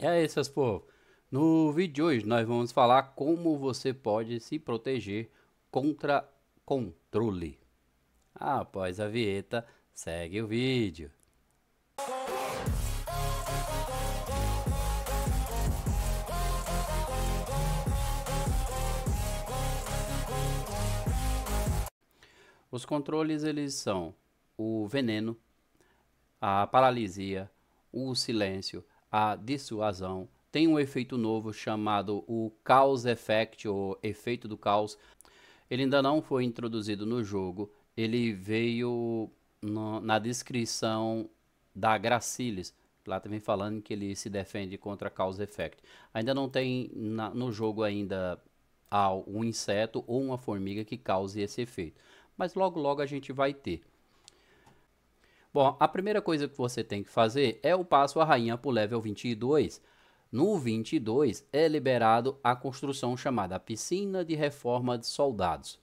E aí, seus povos? No vídeo de hoje nós vamos falar como você pode se proteger contra controle. Após a vinheta, segue o vídeo. Os controles eles são o veneno, a paralisia, o silêncio, a dissuasão tem um efeito novo chamado o Cause Effect, ou efeito do caos. Ele ainda não foi introduzido no jogo, ele veio no, na descrição da Gracilis. Lá também falando que ele se defende contra Cause Effect. Ainda não tem na, no jogo ainda um inseto ou uma formiga que cause esse efeito. Mas logo logo a gente vai ter. Bom, a primeira coisa que você tem que fazer é o passo a rainha para o level 22. No 22 é liberado a construção chamada Piscina de Reforma de Soldados.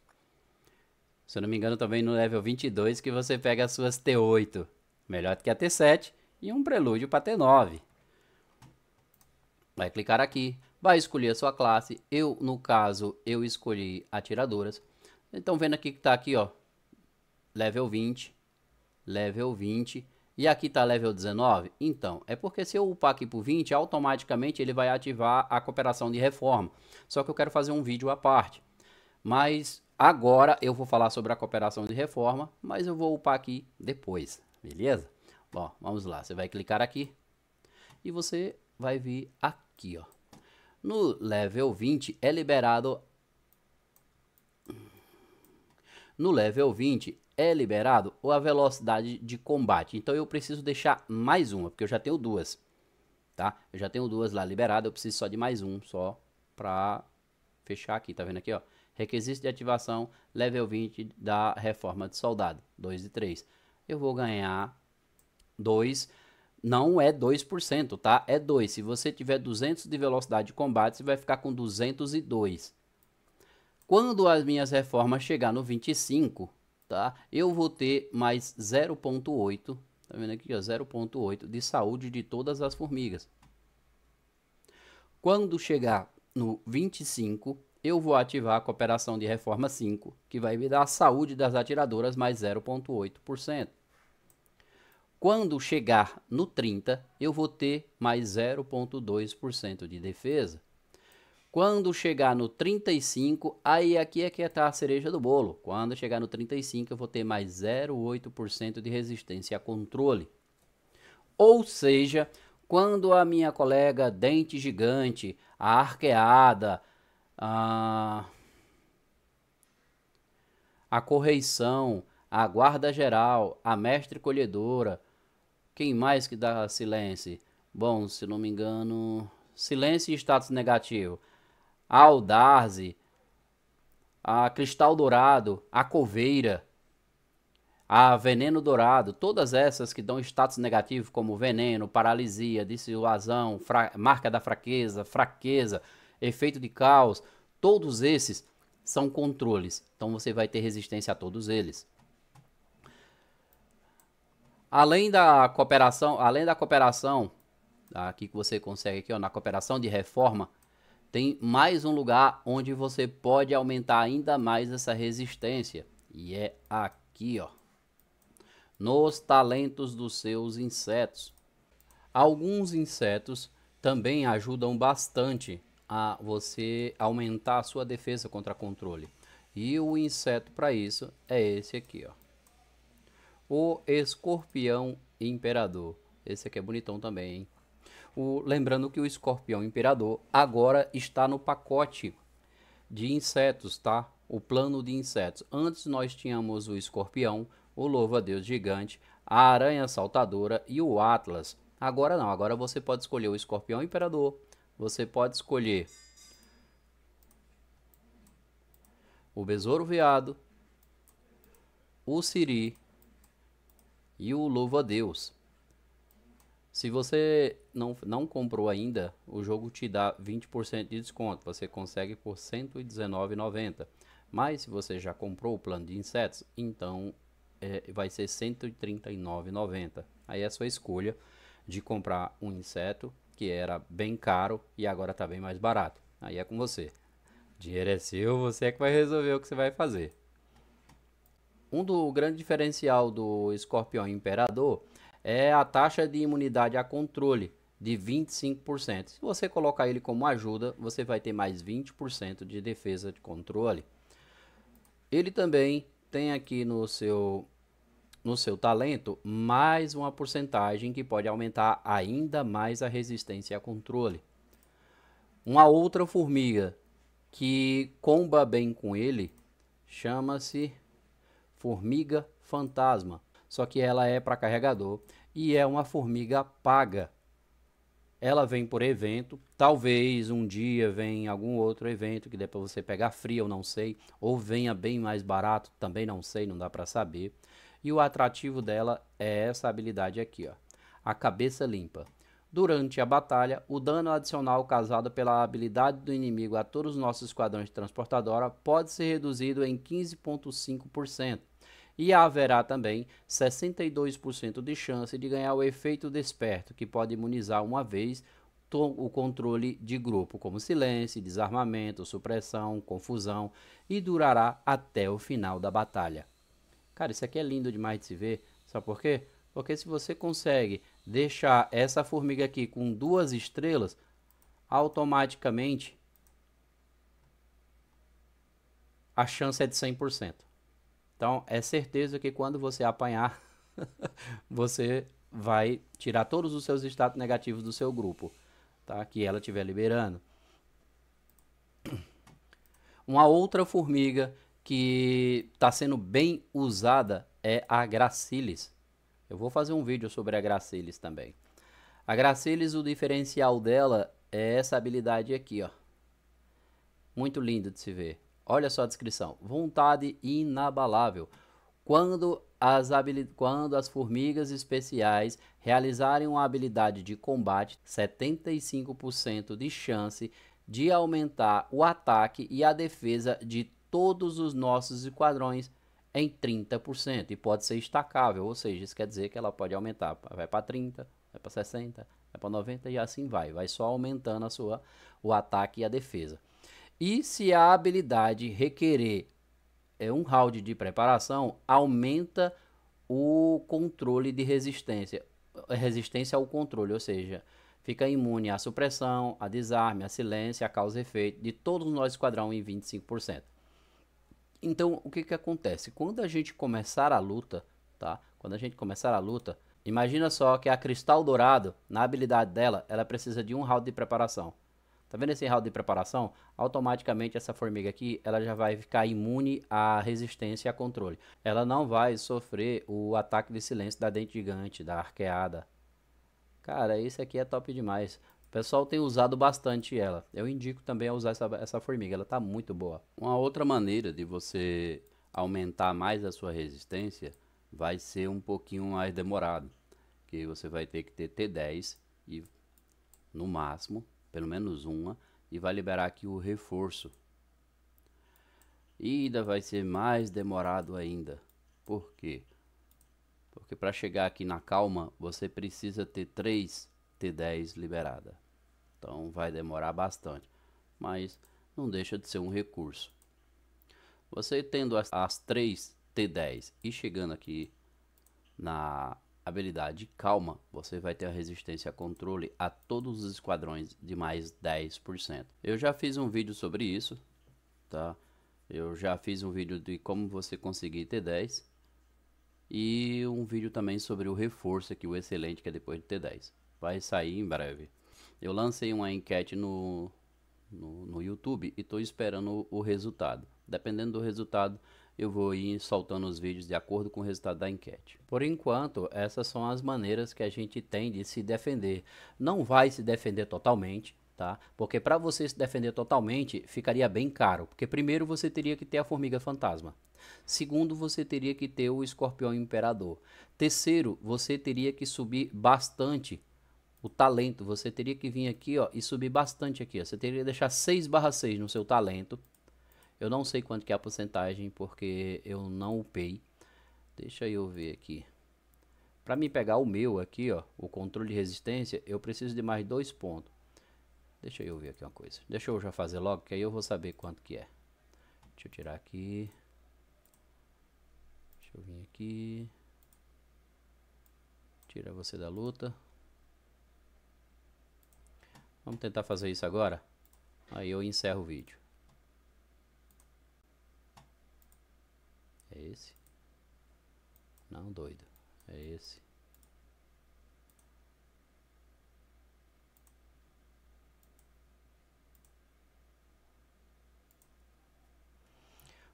Se eu não me engano, também no level 22 que você pega as suas T8, melhor do que a T7, e um prelúdio para T9. Vai clicar aqui, vai escolher a sua classe. Eu, no caso, eu escolhi atiradoras. Então, vendo aqui que está aqui, ó, level 20, level 20 e aqui está level 19? Então, é porque se eu upar aqui para o 20, automaticamente ele vai ativar a cooperação de reforma. Só que eu quero fazer um vídeo à parte. Mas agora eu vou falar sobre a cooperação de reforma, mas eu vou upar aqui depois, beleza? Bom, vamos lá, você vai clicar aqui e você vai vir aqui, ó. No level 20 é liberado... No level 20 é liberado ou a velocidade de combate. Então eu preciso deixar mais uma, porque eu já tenho duas, tá? Eu já tenho duas lá liberadas, eu preciso só de mais um, só para fechar aqui, tá vendo aqui, ó? Requisito de ativação, level 20 da reforma de soldado, 2 e 3. Eu vou ganhar 2, não é 2%, tá? É 2. Se você tiver 200 de velocidade de combate, você vai ficar com 202. Quando as minhas reformas chegar no 25, tá? Eu vou ter mais 0.8, tá vendo aqui, 0.8 de saúde de todas as formigas. Quando chegar no 25, eu vou ativar a cooperação de reforma 5, que vai me dar a saúde das atiradoras mais 0.8%. Quando chegar no 30, eu vou ter mais 0.2% de defesa. Quando chegar no 35, aí aqui é que está a cereja do bolo. Quando chegar no 35, eu vou ter mais 0,8% de resistência a controle. Ou seja, quando a minha colega dente gigante, a arqueada, a, a correição, a guarda geral, a mestre colhedora, quem mais que dá silêncio? Bom, se não me engano, silêncio e status negativo a Aldarze, a Cristal Dourado, a Coveira, a Veneno Dourado, todas essas que dão status negativo como veneno, paralisia, dissuasão, marca da fraqueza, fraqueza, efeito de caos, todos esses são controles. Então você vai ter resistência a todos eles. Além da cooperação, além da cooperação, aqui que você consegue aqui ó, na cooperação de reforma, tem mais um lugar onde você pode aumentar ainda mais essa resistência. E é aqui, ó. Nos talentos dos seus insetos. Alguns insetos também ajudam bastante a você aumentar a sua defesa contra controle. E o inseto para isso é esse aqui, ó. O escorpião imperador. Esse aqui é bonitão também, hein? O, lembrando que o escorpião imperador agora está no pacote de insetos, tá? O plano de insetos. Antes nós tínhamos o escorpião, o louva-deus gigante, a aranha saltadora e o atlas. Agora não, agora você pode escolher o escorpião imperador, você pode escolher o besouro veado, o siri e o louva-deus. Se você não, não comprou ainda, o jogo te dá 20% de desconto. Você consegue por R$ 119,90. Mas se você já comprou o plano de insetos, então é, vai ser R$ 139,90. Aí é a sua escolha de comprar um inseto que era bem caro e agora está bem mais barato. Aí é com você. dinheiro é seu, você é que vai resolver o que você vai fazer. Um do grande diferencial do escorpião imperador é a taxa de imunidade a controle de 25%. Se você colocar ele como ajuda, você vai ter mais 20% de defesa de controle. Ele também tem aqui no seu no seu talento mais uma porcentagem que pode aumentar ainda mais a resistência a controle. Uma outra formiga que comba bem com ele chama-se formiga fantasma só que ela é para carregador e é uma formiga paga. Ela vem por evento, talvez um dia venha algum outro evento que depois você pegar fria, eu não sei, ou venha bem mais barato, também não sei, não dá para saber. E o atrativo dela é essa habilidade aqui, ó, a cabeça limpa. Durante a batalha, o dano adicional causado pela habilidade do inimigo a todos os nossos esquadrões de transportadora pode ser reduzido em 15.5% e haverá também 62% de chance de ganhar o efeito desperto, que pode imunizar uma vez o controle de grupo, como silêncio, desarmamento, supressão, confusão, e durará até o final da batalha. Cara, isso aqui é lindo demais de se ver, sabe por quê? Porque se você consegue deixar essa formiga aqui com duas estrelas, automaticamente a chance é de 100%. Então, é certeza que quando você apanhar, você vai tirar todos os seus status negativos do seu grupo, tá? Que ela estiver liberando. Uma outra formiga que está sendo bem usada é a gracilis. Eu vou fazer um vídeo sobre a gracilis também. A gracilis, o diferencial dela é essa habilidade aqui, ó. Muito lindo de se ver. Olha só a descrição. Vontade inabalável. Quando as, quando as formigas especiais realizarem uma habilidade de combate, 75% de chance de aumentar o ataque e a defesa de todos os nossos esquadrões em 30% e pode ser estacável, ou seja, isso quer dizer que ela pode aumentar, vai para 30, vai para 60, vai para 90 e assim vai, vai só aumentando a sua o ataque e a defesa. E se a habilidade requerer é, um round de preparação, aumenta o controle de resistência, é, resistência ao controle, ou seja, fica imune à supressão, a desarme, a silêncio, a causa e efeito de todos nós esquadrão em 25%. Então, o que que acontece? Quando a gente começar a luta, tá? Quando a gente começar a luta, imagina só que a Cristal Dourado, na habilidade dela, ela precisa de um round de preparação. Tá vendo esse round de preparação? Automaticamente essa formiga aqui, ela já vai ficar imune à resistência e a controle. Ela não vai sofrer o ataque de silêncio da dente gigante, da arqueada. Cara, isso aqui é top demais. O pessoal tem usado bastante ela. Eu indico também a usar essa, essa formiga, ela tá muito boa. Uma outra maneira de você aumentar mais a sua resistência vai ser um pouquinho mais demorado. Que você vai ter que ter T10 e no máximo pelo menos uma, e vai liberar aqui o reforço. E ainda vai ser mais demorado ainda. Por quê? Porque para chegar aqui na calma, você precisa ter 3 T10 liberada. Então vai demorar bastante, mas não deixa de ser um recurso. Você tendo as, as 3 T10 e chegando aqui na habilidade Calma, você vai ter a resistência a controle a todos os esquadrões de mais 10%. Eu já fiz um vídeo sobre isso, tá? Eu já fiz um vídeo de como você conseguir ter 10 e um vídeo também sobre o reforço aqui, o excelente, que é depois de ter 10 Vai sair em breve. Eu lancei uma enquete no, no, no YouTube e estou esperando o, o resultado. Dependendo do resultado, eu vou ir soltando os vídeos de acordo com o resultado da enquete. Por enquanto, essas são as maneiras que a gente tem de se defender. Não vai se defender totalmente, tá? Porque para você se defender totalmente, ficaria bem caro, porque primeiro você teria que ter a formiga fantasma. Segundo, você teria que ter o escorpião imperador. Terceiro, você teria que subir bastante o talento. Você teria que vir aqui, ó, e subir bastante aqui, ó. Você teria que deixar 6/6 no seu talento, eu não sei quanto que é a porcentagem porque eu não upei. Deixa eu ver aqui. Para me pegar o meu aqui, ó, o controle de resistência, eu preciso de mais dois pontos. Deixa eu ver aqui uma coisa. Deixa eu já fazer logo, que aí eu vou saber quanto que é. Deixa eu tirar aqui. Deixa eu vir aqui. Tira você da luta. Vamos tentar fazer isso agora? Aí eu encerro o vídeo. É esse? Não, doido. É esse.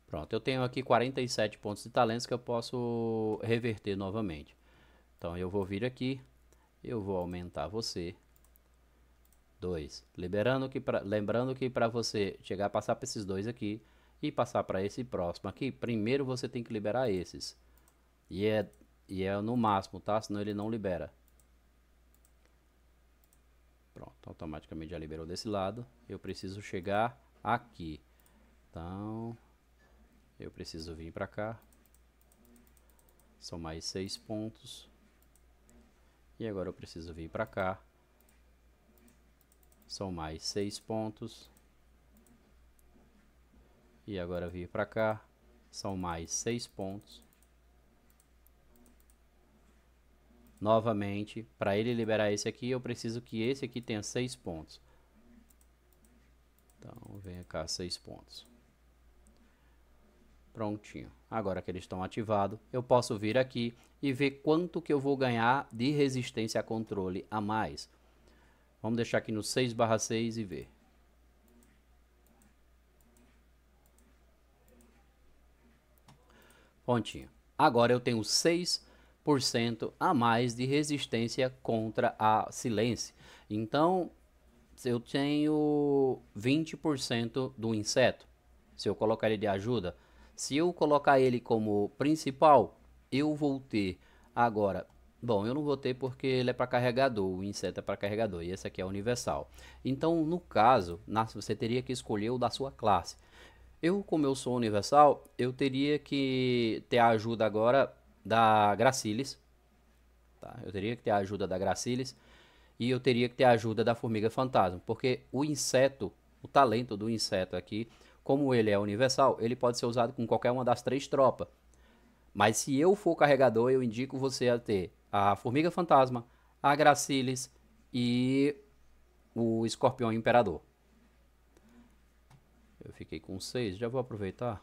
Pronto, eu tenho aqui 47 pontos de talentos que eu posso reverter novamente. Então eu vou vir aqui, eu vou aumentar você. 2. lembrando que para você chegar a passar para esses dois aqui, e passar para esse próximo aqui, primeiro você tem que liberar esses. E é, e é no máximo, tá? Senão ele não libera. Pronto, automaticamente já liberou desse lado. Eu preciso chegar aqui. Então, eu preciso vir para cá. São mais seis pontos. E agora eu preciso vir para cá. São mais seis pontos e agora vir para cá, são mais 6 pontos. Novamente, para ele liberar esse aqui, eu preciso que esse aqui tenha 6 pontos. Então, venha cá 6 pontos. Prontinho. Agora que eles estão ativados, eu posso vir aqui e ver quanto que eu vou ganhar de resistência a controle a mais. Vamos deixar aqui no 6 barra 6 e ver. pontinho. Agora eu tenho 6% a mais de resistência contra a silêncio. Então, eu tenho 20% do inseto. Se eu colocar ele de ajuda, se eu colocar ele como principal, eu vou ter agora. Bom, eu não vou ter porque ele é para carregador, o inseto é para carregador e esse aqui é universal. Então, no caso, você teria que escolher o da sua classe. Eu, como eu sou universal, eu teria que ter a ajuda agora da Gracilis. Tá? Eu teria que ter a ajuda da Gracilis. E eu teria que ter a ajuda da Formiga Fantasma. Porque o inseto, o talento do inseto aqui, como ele é universal, ele pode ser usado com qualquer uma das três tropas. Mas se eu for carregador, eu indico você a ter a Formiga Fantasma, a Gracilis e o Escorpião Imperador. Eu fiquei com 6, já vou aproveitar.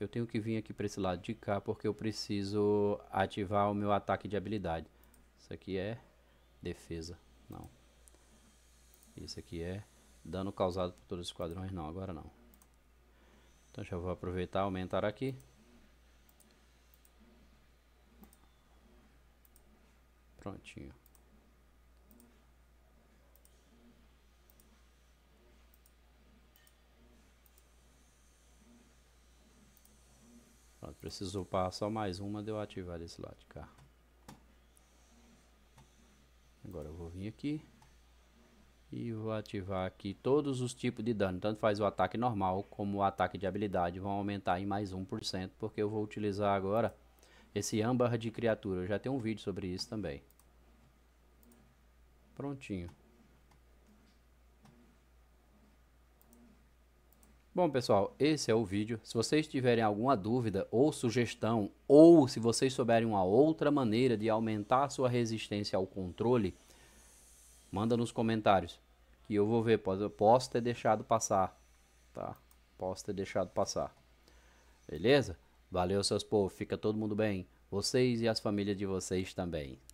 Eu tenho que vir aqui para esse lado de cá porque eu preciso ativar o meu ataque de habilidade. Isso aqui é defesa, não. Isso aqui é dano causado por todos os esquadrões, não, agora não. Então já vou aproveitar aumentar aqui. Prontinho. upar passar mais uma de eu ativar desse lado de cá. Agora eu vou vir aqui. E vou ativar aqui todos os tipos de dano. Tanto faz o ataque normal como o ataque de habilidade. Vão aumentar em mais 1%. Porque eu vou utilizar agora esse âmbar de criatura. Eu já tenho um vídeo sobre isso também. Prontinho. Bom, pessoal, esse é o vídeo. Se vocês tiverem alguma dúvida ou sugestão, ou se vocês souberem uma outra maneira de aumentar a sua resistência ao controle, manda nos comentários, que eu vou ver. Posso, posso ter deixado passar, tá? Posso ter deixado passar. Beleza? Valeu, seus povos. Fica todo mundo bem. Vocês e as famílias de vocês também.